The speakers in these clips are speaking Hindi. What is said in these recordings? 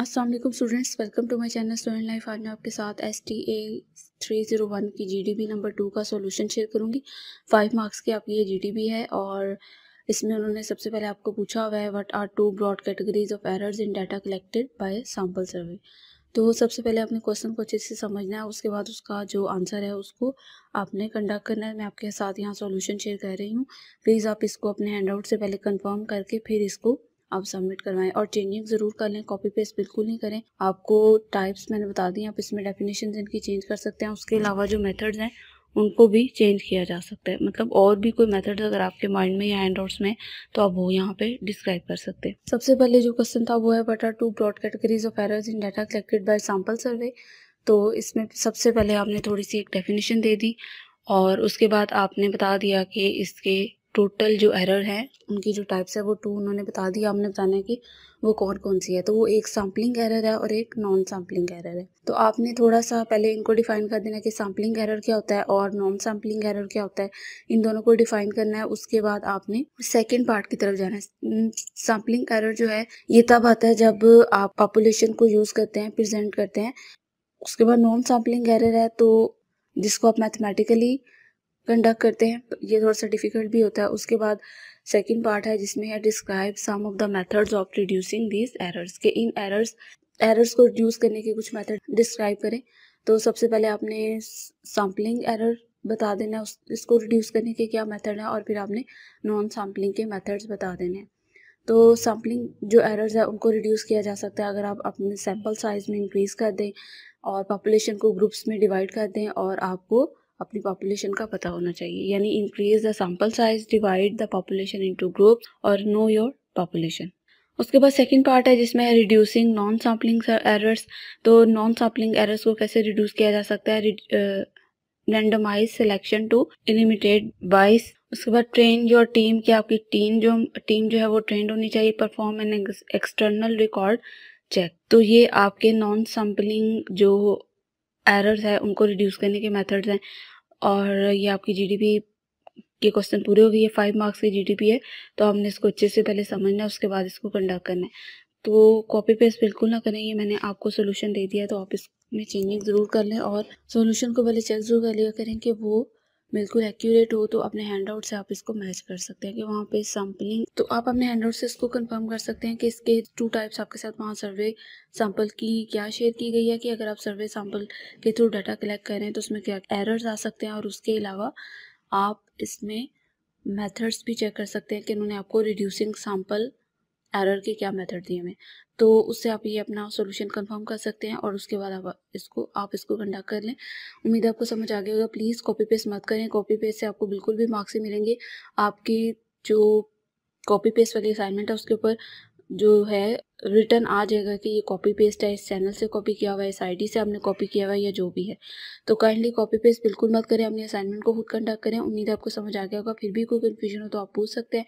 Aslam students welcome to my channel student life आज मैं आपके साथ S T A three zero one की G D B number two का सोल्यूशन शेयर करूंगी फाइव मार्क्स की आपकी ये जी डी बी है और इसमें उन्होंने सबसे पहले आपको पूछा हुआ है what are two broad categories of errors in data collected by sample survey तो सबसे पहले अपने क्वेश्चन को अच्छे से समझना है उसके बाद उसका जो आंसर है उसको आपने कंडक्ट करना है मैं आपके साथ यहाँ सोल्यूशन शेयर कर रही हूँ प्लीज़ आप इसको अपने हैंड आउट से पहले कन्फर्म करके फिर इसको आप सबमिट करवाएं और चेंजिंग ज़रूर कर लें कॉपी पेस्ट बिल्कुल नहीं करें आपको टाइप्स मैंने बता दी आप इसमें डेफिनेशन इनकी चेंज कर सकते हैं उसके अलावा जो मेथड्स हैं उनको भी चेंज किया जा सकता है मतलब और भी कोई मेथड अगर आपके माइंड में या हैंड में तो आप वो यहाँ पे डिस्क्राइब कर सकते हैं सबसे पहले जो क्वेश्चन था वो है बटा two broad categories of errors in data collected by sample survey तो इसमें सबसे पहले आपने थोड़ी सी एक डेफिनेशन दे दी और उसके बाद आपने बता दिया कि इसके टोटल जो एरर है उनकी जो टाइप्स है वो टू उन्होंने बता दी आपने बताना है कि वो कौन कौन सी है तो वो एक सैम्पलिंग एरर है और एक नॉन सैम्पलिंग एरर है तो आपने थोड़ा सा पहले इनको डिफाइन कर देना कि सैम्पलिंग एरर क्या होता है और नॉन सैम्पलिंग एरर क्या होता है इन दोनों को डिफाइन करना है उसके बाद आपने सेकेंड पार्ट की तरफ जाना है सैम्पलिंग एरर जो है ये तब आता है जब आप पॉपुलेशन को यूज़ करते हैं प्रजेंट करते हैं उसके बाद नॉन सैम्पलिंग एरर है तो जिसको आप मैथमेटिकली कंडक्ट करते हैं तो ये थोड़ा सा डिफ़िकल्ट भी होता है उसके बाद सेकेंड पार्ट है जिसमें है describe some of the methods of reducing these errors के इन एरर्स एरर्स को रिड्यूस करने के कुछ मेथड डिस्क्राइब करें तो सबसे पहले आपने सैम्पलिंग एरर बता देना है इसको रिड्यूस करने के क्या मेथड है और फिर आपने नॉन सैम्पलिंग के मेथड्स बता देने हैं तो सैम्पलिंग जो एरर्स है उनको रिड्यूस किया जा सकता है अगर आप अपने सैम्पल साइज़ में इंक्रीज़ कर दें और पॉपुलेशन को ग्रुप्स में डिवाइड कर दें और आपको अपनी पॉपुलेशन का पता होना चाहिए यानी increase the sample size divide the population into group और नो योर पॉपुलेशन उसके बाद सेकंड पार्ट है जिसमें है रिड्यूसिंग नॉन सैम्पलिंग एरर्स तो नॉन सैम्पलिंग एरर्स को कैसे रिड्यूस किया जा सकता है रेंडमाइज सिलेक्शन टू इलिमिटेड बाइस उसके बाद ट्रेन योर टीम की आपकी टीम जो टीम जो है वो ट्रेंड होनी चाहिए perform an external record check तो ये आपके नॉन सैम्पलिंग जो एरर्स है उनको रिड्यूस करने के मेथड्स हैं और ये आपकी जीडीपी के क्वेश्चन पूरे हो गई है फाइव मार्क्स की जीडीपी है तो हमने इसको अच्छे से पहले समझना है उसके बाद इसको कंडक्ट करना है तो कॉपी पेस्ट बिल्कुल ना करें ये मैंने आपको सोल्यूशन दे दिया है तो आप इसमें चेंजिंग ज़रूर कर लें और सोल्यूशन को पहले चेक ज़रूर कर लिया करें कि वो बिल्कुल एक्यूरेट हो तो अपने हैंड आउट से आप इसको मैच कर सकते हैं कि वहाँ पे सैम्पलिंग तो आप अपने हैंड आउट से इसको कंफर्म कर सकते हैं कि इसके टू टाइप्स आपके साथ वहाँ सर्वे सैम्पल की क्या शेयर की गई है कि अगर आप सर्वे सैम्पल के थ्रू डाटा कलेक्ट करें तो उसमें क्या एरर्स आ सकते हैं और उसके अलावा आप इसमें मेथड्स भी चेक कर सकते हैं कि उन्होंने आपको रिड्यूसिंग सैम्पल एरर के क्या मेथड दिए हमें तो उससे आप ये अपना सोल्यूशन कंफर्म कर सकते हैं और उसके बाद आप इसको आप इसको कंडक्ट कर लें उम्मीद आपको समझ आ गया होगा प्लीज़ कॉपी पेस्ट मत करें कॉपी पेस्ट से आपको बिल्कुल भी मार्क्स ही मिलेंगे आपकी जो कॉपी पेस्ट वाली असाइनमेंट है उसके ऊपर जो है रिटर्न आ जाएगा कि ये कॉपी पेस्ट है इस चैनल से कॉपी किया हुआ है इस आईडी से हमने कॉपी किया हुआ है या जो भी है तो काइंडली कॉपी पेस्ट बिल्कुल मत करें अपनी असाइनमेंट को खुद कंडक्ट करें उम्मीद है आपको समझ आ गया होगा फिर भी कोई कन्फ्यूजन हो तो आप पूछ सकते हैं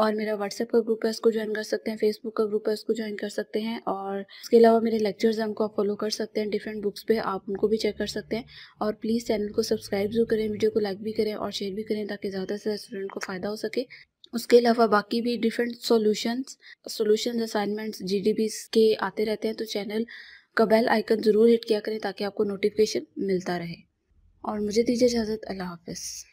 और मेरा व्हाट्सएप का ग्रुप है उसको ज्वाइन कर सकते हैं फेसबुक का ग्रुप है उसको ज्वाइन कर सकते हैं और इसके अलावा मेरे लेक्चर्स हैं उनको आप फॉलो कर सकते हैं डिफरेंट बुक्स पे आप उनको भी चेक कर सकते हैं और प्लीज़ चैनल को सब्सक्राइब जरूर करें वीडियो को लाइक भी करें और शेयर भी करें ताकि ज़्यादा से ज़्यादा स्टूडेंट को फ़ायदा हो सके उसके अलावा बाकी भी डिफरेंट सॉल्यूशंस सॉल्यूशंस असाइनमेंट्स जी के आते रहते हैं तो चैनल का बेल आइकन ज़रूर हिट किया करें ताकि आपको नोटिफिकेशन मिलता रहे और मुझे दीजिए इजाज़त अल्लाह हाफिज़